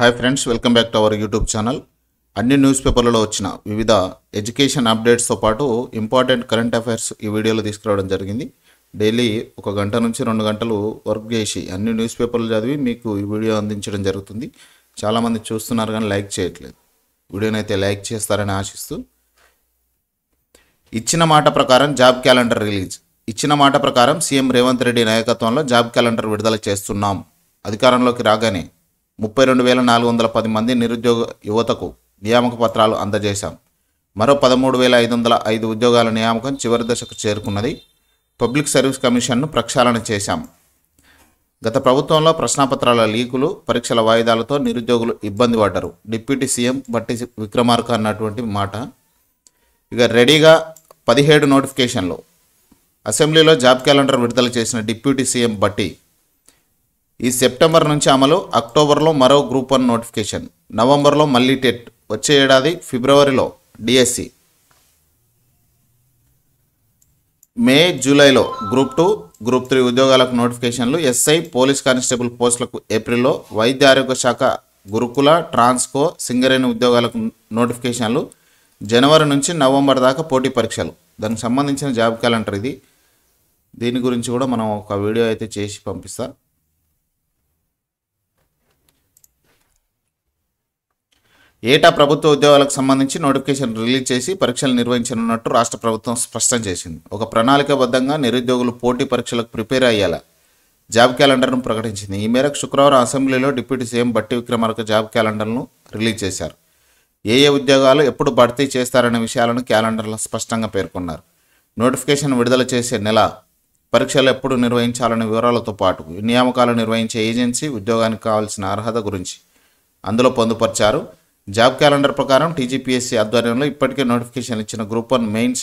hi friends welcome back to our YouTube channel అన్ని news పేపర్లలో వచ్చిన వివిధ ఎడ్యుకేషన్ అప్డేట్స్తో పాటు ఇంపార్టెంట్ కరెంట్ అఫైర్స్ ఈ వీడియోలో తీసుకురావడం జరిగింది డైలీ ఒక గంట నుంచి రెండు గంటలు వర్క్ చేసి అన్ని న్యూస్ పేపర్లు చదివి మీకు ఈ వీడియో అందించడం జరుగుతుంది చాలామంది చూస్తున్నారు కానీ లైక్ చేయట్లేదు వీడియోనైతే లైక్ చేస్తారని ఆశిస్తూ ఇచ్చిన మాట ప్రకారం జాబ్ క్యాలెండర్ రిలీజ్ ఇచ్చిన మాట ప్రకారం సీఎం రేవంత్ రెడ్డి నాయకత్వంలో జాబ్ క్యాలెండర్ విడుదల చేస్తున్నాం అధికారంలోకి రాగానే ముప్పై రెండు వేల నాలుగు వందల పది మంది నిరుద్యోగ యువతకు నియామక పత్రాలు అందజేశాం మరో పదమూడు వేల ఐదు వందల ఐదు ఉద్యోగాల నియామకం చివరి దశకు చేరుకున్నది పబ్లిక్ సర్వీస్ కమిషన్ను ప్రక్షాళన చేశాం గత ప్రభుత్వంలో ప్రశ్నాపత్రాల లీకులు పరీక్షల వాయిదాలతో నిరుద్యోగులు ఇబ్బంది పడ్డారు డిప్యూటీ సీఎం బట్టి విక్రమార్క అన్నటువంటి మాట ఇక రెడీగా పదిహేడు నోటిఫికేషన్లు అసెంబ్లీలో జాబ్ క్యాలెండర్ విడుదల చేసిన డిప్యూటీ సీఎం బట్టి ఈ సెప్టెంబర్ నుంచి అమలు అక్టోబర్లో మరో గ్రూప్ వన్ నోటిఫికేషన్ నవంబర్లో మళ్ళీ టెట్ వచ్చే ఏడాది ఫిబ్రవరిలో డిఎస్సి మే జూలైలో గ్రూప్ టూ గ్రూప్ త్రీ ఉద్యోగాలకు నోటిఫికేషన్లు ఎస్ఐ పోలీస్ కానిస్టేబుల్ పోస్టులకు ఏప్రిల్లో వైద్య ఆరోగ్య శాఖ గురుకుల ట్రాన్స్కో సింగరేణి ఉద్యోగాలకు నోటిఫికేషన్లు జనవరి నుంచి నవంబర్ దాకా పోటీ పరీక్షలు దానికి సంబంధించిన జాబ్ క్యాలెండర్ ఇది దీని గురించి కూడా మనం ఒక వీడియో అయితే చేసి పంపిస్తాం ఏటా ప్రభుత్వ ఉద్యోగాలకు సంబంధించి నోటిఫికేషన్ రిలీజ్ చేసి పరీక్షలు నిర్వహించనున్నట్టు రాష్ట్ర ప్రభుత్వం స్పష్టం చేసింది ఒక ప్రణాళికబద్ధంగా నిరుద్యోగులు పోటీ పరీక్షలకు ప్రిపేర్ అయ్యేలా జాబ్ క్యాలెండర్ను ప్రకటించింది ఈ మేరకు శుక్రవారం అసెంబ్లీలో డిప్యూటీ సీఎం బట్టి విక్రమార్క జాబ్ క్యాలెండర్ను రిలీజ్ చేశారు ఏ ఏ ఉద్యోగాలు ఎప్పుడు భర్తీ చేస్తారనే విషయాలను క్యాలెండర్లో స్పష్టంగా పేర్కొన్నారు నోటిఫికేషన్ విడుదల చేసే నెల పరీక్షలు ఎప్పుడు నిర్వహించాలనే వివరాలతో పాటు నియామకాలు నిర్వహించే ఏజెన్సీ ఉద్యోగానికి కావాల్సిన అర్హత గురించి అందులో పొందుపరిచారు జాబ్ క్యాలెండర్ ప్రకారం టీజీపీఎస్సీ ఆధ్వర్యంలో ఇప్పటికే నోటిఫికేషన్ ఇచ్చిన గ్రూప్ వన్ మెయిన్స్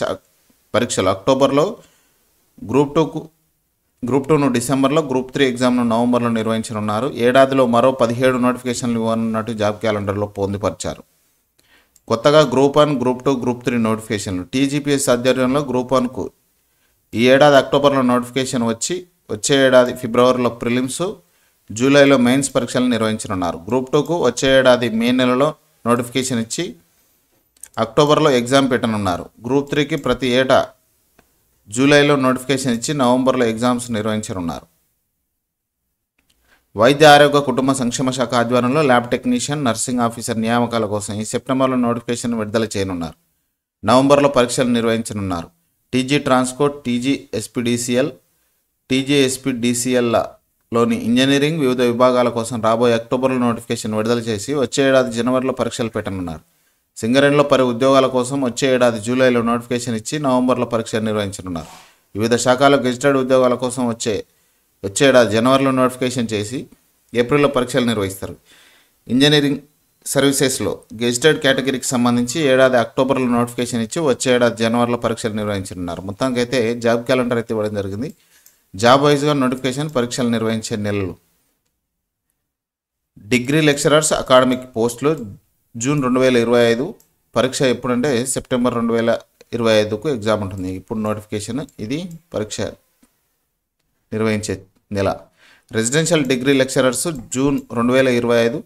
పరీక్షలు అక్టోబర్లో గ్రూప్ టూకు గ్రూప్ టూను డిసెంబర్లో గ్రూప్ త్రీ ఎగ్జామ్ను నవంబర్లో నిర్వహించనున్నారు ఏడాదిలో మరో పదిహేడు నోటిఫికేషన్లు ఇవ్వనున్నట్టు జాబ్ క్యాలెండర్లో పొందుపరిచారు కొత్తగా group one group two group three నోటిఫికేషన్లు టీజీపీఎస్ ఆధ్వర్యంలో గ్రూప్ వన్కు ఈ ఏడాది అక్టోబర్లో నోటిఫికేషన్ వచ్చి వచ్చే ఏడాది ఫిబ్రవరిలో ప్రిలిమ్స్ జూలైలో మెయిన్స్ పరీక్షలు నిర్వహించనున్నారు గ్రూప్ టూకు వచ్చే ఏడాది మే నెలలో నోటిఫికేషన్ ఇచ్చి అక్టోబర్లో ఎగ్జామ్ పెట్టనున్నారు గ్రూప్ త్రీకి ప్రతి ఏటా జూలైలో నోటిఫికేషన్ ఇచ్చి నవంబర్లో ఎగ్జామ్స్ నిర్వహించనున్నారు వైద్య ఆరోగ్య కుటుంబ సంక్షేమ శాఖ ఆధ్వర్యంలో ల్యాబ్ టెక్నీషియన్ నర్సింగ్ ఆఫీసర్ నియామకాల కోసం ఈ సెప్టెంబర్లో నోటిఫికేషన్ విడుదల చేయనున్నారు నవంబర్లో పరీక్షలు నిర్వహించనున్నారు TG transport TG SPDCL TG ఎస్పిడిసిఎల్ల లోని ఇంజనీరింగ్ వివిధ విభాగాల కోసం రాబోయే అక్టోబర్లో నోటిఫికేషన్ విడుదల చేసి వచ్చే ఏడాది జనవరిలో పరీక్షలు పెట్టనున్నారు సింగరేణిలో పరి ఉద్యోగాల కోసం వచ్చే ఏడాది జూలైలో నోటిఫికేషన్ ఇచ్చి నవంబర్లో పరీక్షలు నిర్వహించనున్నారు వివిధ శాఖలో గెజిటెడ్ ఉద్యోగాల కోసం వచ్చే వచ్చే ఏడాది జనవరిలో నోటిఫికేషన్ చేసి ఏప్రిల్లో పరీక్షలు నిర్వహిస్తారు ఇంజనీరింగ్ సర్వీసెస్లో గెజిటెడ్ కేటగిరీకి సంబంధించి ఏడాది అక్టోబర్లో నోటిఫికేషన్ ఇచ్చి వచ్చే ఏడాది జనవరిలో పరీక్షలు నిర్వహించనున్నారు మొత్తానికైతే జాబ్ క్యాలెండర్ అయితే ఇవ్వడం జరిగింది జాబ్ వైజ్గా నోటిఫికేషన్ పరీక్షలు నిర్వహించే నెలలు డిగ్రీ లెక్చరర్స్ అకాడమిక్ పోస్టులు జూన్ రెండు వేల ఇరవై ఐదు పరీక్ష ఎప్పుడంటే సెప్టెంబర్ రెండు వేల ఇరవై ఐదుకు ఎగ్జామ్ ఉంటుంది ఇప్పుడు నోటిఫికేషన్ ఇది పరీక్ష నిర్వహించే నెల రెసిడెన్షియల్ డిగ్రీ లెక్చరర్స్ జూన్ రెండు వేల ఇరవై ఐదు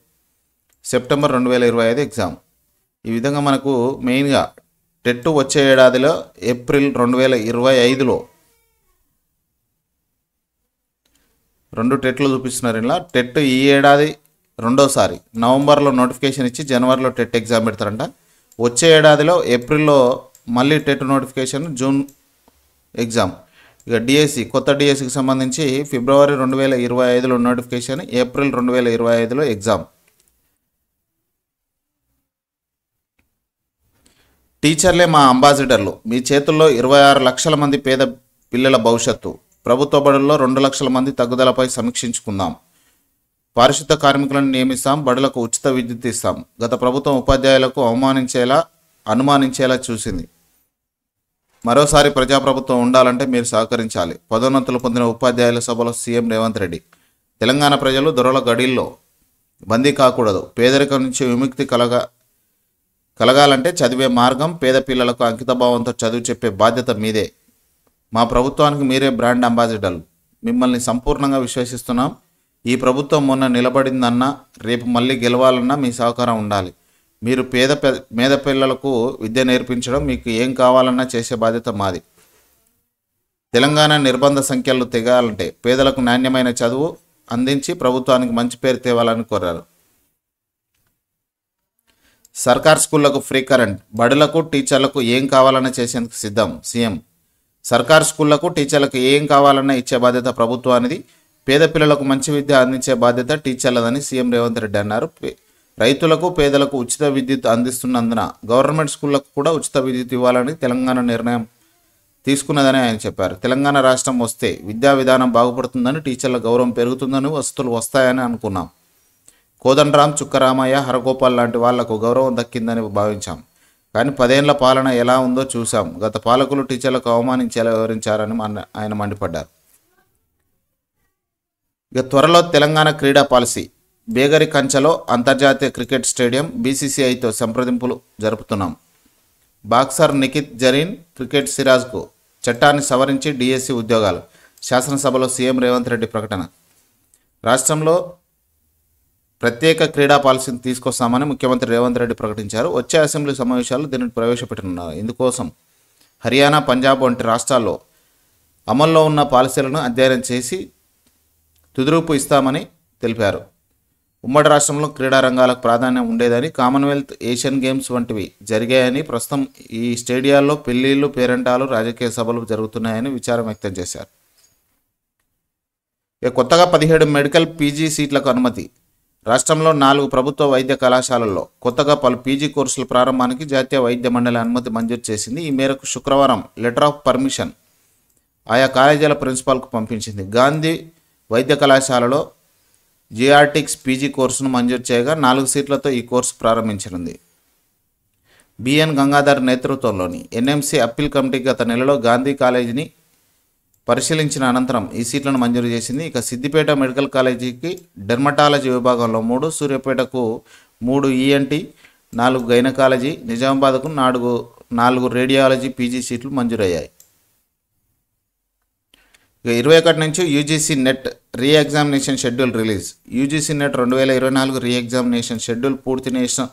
సెప్టెంబర్ రెండు వేల ఇరవై ఐదు ఎగ్జామ్ ఈ విధంగా మనకు మెయిన్గా టెట్ వచ్చే ఏడాదిలో ఏప్రిల్ రెండు వేల ఇరవై ఐదులో రెండు టెట్లు చూపిస్తున్నారు ఇలా టెట్ ఈ ఏడాది రెండోసారి నవంబర్లో నోటిఫికేషన్ ఇచ్చి జనవరిలో టెట్ ఎగ్జామ్ పెడతారంట వచ్చే ఏడాదిలో ఏప్రిల్లో మళ్ళీ టెట్ నోటిఫికేషన్ జూన్ ఎగ్జామ్ ఇక డిఎస్సి కొత్త డిఎస్సికి సంబంధించి ఫిబ్రవరి రెండు వేల ఇరవై ఐదులో నోటిఫికేషన్ ఏప్రిల్ రెండు వేల ఇరవై ఐదులో ఎగ్జామ్ టీచర్లే మా అంబాసిడర్లు మీ చేతుల్లో ఇరవై ఆరు లక్షల మంది పేద పిల్లల భవిష్యత్తు ప్రభుత్వ బడుల్లో రెండు లక్షల మంది తగ్గుదలపై సమీక్షించుకుందాం పారిశుద్ధ కార్మికులను నియమిస్తాం బడులకు ఉచిత విద్యుత్ ఇస్తాం గత ప్రభుత్వం ఉపాధ్యాయులకు అవమానించేలా అనుమానించేలా చూసింది మరోసారి ప్రజాప్రభుత్వం ఉండాలంటే మీరు సహకరించాలి పదోన్నతులు పొందిన ఉపాధ్యాయుల సభలో సీఎం రేవంత్ రెడ్డి తెలంగాణ ప్రజలు దొరల గడిల్లో బందీ కాకూడదు పేదరికం నుంచి విముక్తి కలగ కలగాలంటే చదివే మార్గం పేద పిల్లలకు అంకితభావంతో చదువు చెప్పే బాధ్యత మీదే మా ప్రభుత్వానికి మీరే బ్రాండ్ అంబాసిడర్లు మిమ్మల్ని సంపూర్ణంగా విశ్వసిస్తున్నాం ఈ ప్రభుత్వం మొన్న నిలబడిందన్నా రేపు మళ్ళీ గెలవాలన్నా మీ సహకారం ఉండాలి మీరు పేద మేద పిల్లలకు విద్య నేర్పించడం మీకు ఏం కావాలన్నా చేసే బాధ్యత మాది తెలంగాణ నిర్బంధ సంఖ్యలు తెగాలంటే పేదలకు నాణ్యమైన చదువు అందించి ప్రభుత్వానికి మంచి పేరు తేవాలని కోరారు సర్కార్ స్కూళ్లకు ఫ్రీ కరెంట్ బడులకు టీచర్లకు ఏం కావాలన్నా చేసేందుకు సిద్ధం సీఎం సర్కారు స్కూళ్లకు టీచర్లకు ఏం కావాలన్నా ఇచ్చే బాధ్యత ప్రభుత్వానిది పేద పిల్లలకు మంచి విద్య అందించే బాధ్యత టీచర్లదని సీఎం రేవంత్ రెడ్డి అన్నారు రైతులకు పేదలకు ఉచిత విద్యుత్ అందిస్తున్నందున గవర్నమెంట్ స్కూళ్లకు కూడా ఉచిత విద్యుత్ ఇవ్వాలని తెలంగాణ నిర్ణయం తీసుకున్నదని ఆయన చెప్పారు తెలంగాణ రాష్ట్రం వస్తే విద్యా విధానం బాగుపడుతుందని టీచర్ల గౌరవం పెరుగుతుందని వసతులు వస్తాయని అనుకున్నాం కోదండరాం చుక్కరామయ్య హరగోపాల్ లాంటి వాళ్లకు గౌరవం దక్కిందని భావించాం కానీ పదేళ్ల పాలన ఎలా ఉందో చూశాం గత పాలకులు టీచర్లకు అవమానించేలా వివరించారని ఆయన మండిపడ్డారు ఇక త్వరలో తెలంగాణ క్రీడా పాలసీ బేగరి కంచలో అంతర్జాతీయ క్రికెట్ స్టేడియం బీసీసీఐతో సంప్రదింపులు జరుపుతున్నాం బాక్సర్ నిఖిత్ జరీన్ క్రికెట్ సిరాజ్కు చట్టాన్ని సవరించి డిఎస్సి ఉద్యోగాలు శాసనసభలో సీఎం రేవంత్ రెడ్డి ప్రకటన రాష్ట్రంలో ప్రత్యేక క్రీడా పాలసీని తీసుకొస్తామని ముఖ్యమంత్రి రేవంత్ రెడ్డి ప్రకటించారు వచ్చే అసెంబ్లీ సమావేశాలు దీనిని ప్రవేశపెట్టనున్నారు ఇందుకోసం హర్యానా పంజాబ్ వంటి రాష్ట్రాల్లో అమల్లో ఉన్న పాలసీలను అధ్యయనం చేసి తుదిరూపు ఇస్తామని తెలిపారు ఉమ్మడి రాష్ట్రంలో క్రీడా రంగాలకు ప్రాధాన్యం ఉండేదని కామన్వెల్త్ ఏషియన్ గేమ్స్ వంటివి జరిగాయని ప్రస్తుతం ఈ స్టేడియాల్లో పెళ్లిళ్ళు పేరెంటాలు రాజకీయ సభలు జరుగుతున్నాయని విచారం వ్యక్తం చేశారు కొత్తగా పదిహేడు మెడికల్ పీజీ సీట్లకు అనుమతి రాష్ట్రంలో నాలుగు ప్రభుత్వ వైద్య కళాశాలల్లో కొత్తగా పలు పీజీ కోర్సుల ప్రారంభానికి జాతీయ వైద్య మండలి అనుమతి మంజూరు చేసింది ఈ మేరకు శుక్రవారం లెటర్ ఆఫ్ పర్మిషన్ ఆయా కాలేజీల ప్రిన్సిపాల్కు పంపించింది గాంధీ వైద్య కళాశాలలో జిఆర్టిక్స్ పీజీ కోర్సును మంజూరు చేయగా నాలుగు సీట్లతో ఈ కోర్సు ప్రారంభించనుంది బిఎన్ గంగాధర్ నేతృత్వంలోని ఎన్ఎంసీ అప్పీల్ కమిటీ గత నెలలో గాంధీ కాలేజీని పరిశీలించిన అనంతరం ఈ సీట్లను మంజూరు చేసింది ఇక సిద్దిపేట మెడికల్ కాలేజీకి డెర్మటాలజీ విభాగంలో మూడు సూర్యపేటకు మూడు ఈఎన్టీ e నాలుగు గైనకాలజీ నిజామాబాద్కు నాలుగు నాలుగు రేడియాలజీ పీజీ సీట్లు మంజూరయ్యాయి ఇక ఇరవై ఒకటి నుంచి UGC NET examination schedule release UGC NET రెండు వేల ఇరవై నాలుగు ఎగ్జామినేషన్ షెడ్యూల్ పూర్తి నేషనల్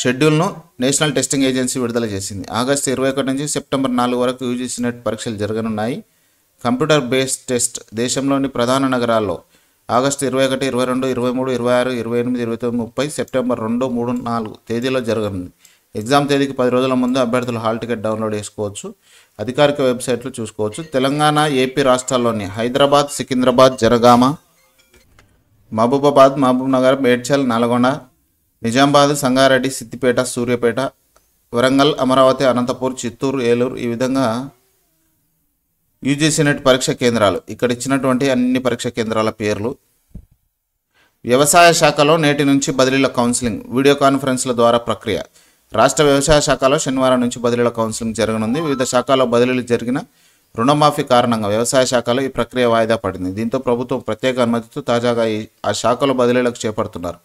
షెడ్యూల్ను నేషనల్ టెస్టింగ్ ఏజెన్సీ విడుదల చేసింది ఆగస్టు ఇరవై ఒకటి నుంచి సెప్టెంబర్ నాలుగు వరకు యూజీసీ నెట్ పరీక్షలు జరగనున్నాయి కంప్యూటర్ బేస్డ్ టెస్ట్ దేశంలోని ప్రధాన నగరాల్లో ఆగస్టు ఇరవై ఒకటి ఇరవై రెండు ఇరవై మూడు ఇరవై ఆరు ఇరవై ఎనిమిది ఇరవై తొమ్మిది ముప్పై సెప్టెంబర్ రెండు మూడు నాలుగు తేదీలో జరగనుంది ఎగ్జామ్ తేదీకి పది రోజుల ముందు అభ్యర్థులు హాల్ టికెట్ డౌన్లోడ్ చేసుకోవచ్చు అధికారిక వెబ్సైట్లు చూసుకోవచ్చు తెలంగాణ ఏపీ రాష్ట్రాల్లోని హైదరాబాద్ సికింద్రాబాద్ జనగామ మహబూబాబాద్ మహబూబ్నగర్ మేడ్చల్ నల్గొండ నిజామాబాద్ సంగారెడ్డి సిద్దిపేట సూర్యపేట వరంగల్ అమరావతి అనంతపూర్ చిత్తూరు ఏలూరు ఈ విధంగా యూజీసీ నెట్ పరీక్ష కేంద్రాలు ఇక్కడ ఇచ్చినటువంటి అన్ని పరీక్ష కేంద్రాల పేర్లు వ్యవసాయ శాఖలో నేటి నుంచి బదిలీల కౌన్సిలింగ్ వీడియో కాన్ఫరెన్స్ల ద్వారా ప్రక్రియ రాష్ట్ర వ్యవసాయ శాఖలో శనివారం నుంచి బదిలీల కౌన్సిలింగ్ జరగనుంది వివిధ శాఖల్లో బదిలీలు జరిగిన రుణమాఫీ కారణంగా వ్యవసాయ శాఖలో ఈ ప్రక్రియ వాయిదా పడింది దీంతో ప్రభుత్వం ప్రత్యేక అనుమతితో తాజాగా ఈ ఆ శాఖలో బదిలీలకు చేపడుతున్నారు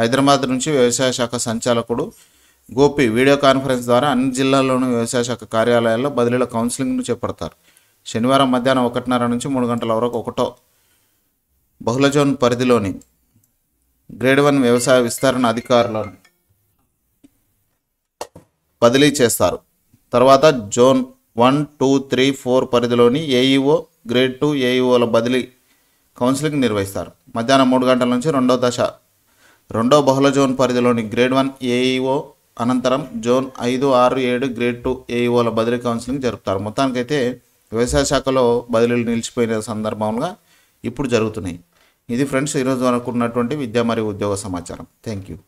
హైదరాబాద్ నుంచి వ్యవసాయ శాఖ సంచాలకుడు గోపి వీడియో కాన్ఫరెన్స్ ద్వారా అన్ని జిల్లాల్లోనూ వ్యవసాయ శాఖ కార్యాలయాల్లో బదిలీల కౌన్సిలింగ్ను చేపడతారు శనివారం మధ్యాహ్నం ఒకటిన్నర నుంచి మూడు గంటల వరకు ఒకటో బహుళజోన్ పరిధిలోని గ్రేడ్ వన్ వ్యవసాయ విస్తరణ అధికారులను బదిలీ చేస్తారు తర్వాత zone one two three four పరిధిలోని ఏఈఓ గ్రేడ్ టూ ఏఈఓల బదిలీ కౌన్సిలింగ్ నిర్వహిస్తారు మధ్యాహ్నం మూడు గంటల నుంచి రెండో దశ రెండో బహుళ జోన్ పరిధిలోని గ్రేడ్ వన్ ఏఈఓ అనంతరం జోన్ ఐదు ఆరు ఏడు గ్రేడ్ టూ ఏఈఓల బదిలీ కౌన్సిలింగ్ జరుపుతారు మొత్తానికైతే వ్యవసాయ శాఖలో బదిలీలు నిలిచిపోయిన సందర్భంగా ఇప్పుడు జరుగుతున్నాయి ఇది ఫ్రెండ్స్ ఈరోజు అనుకున్నటువంటి విద్య మరియు ఉద్యోగ సమాచారం థ్యాంక్ యూ